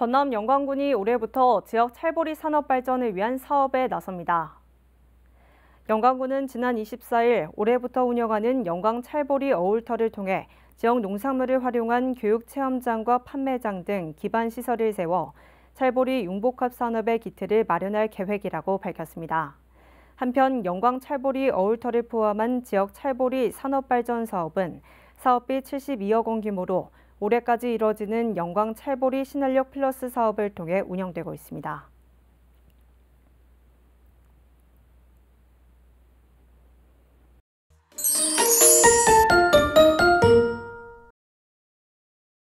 전남 영광군이 올해부터 지역 찰보리 산업 발전을 위한 사업에 나섭니다. 영광군은 지난 24일 올해부터 운영하는 영광 찰보리 어울터를 통해 지역 농산물을 활용한 교육 체험장과 판매장 등 기반 시설을 세워 찰보리 융복합 산업의 기틀을 마련할 계획이라고 밝혔습니다. 한편 영광 찰보리 어울터를 포함한 지역 찰보리 산업 발전 사업은 사업비 72억 원 규모로 올해까지 이뤄지는 영광 찰보리 신활력 플러스 사업을 통해 운영되고 있습니다.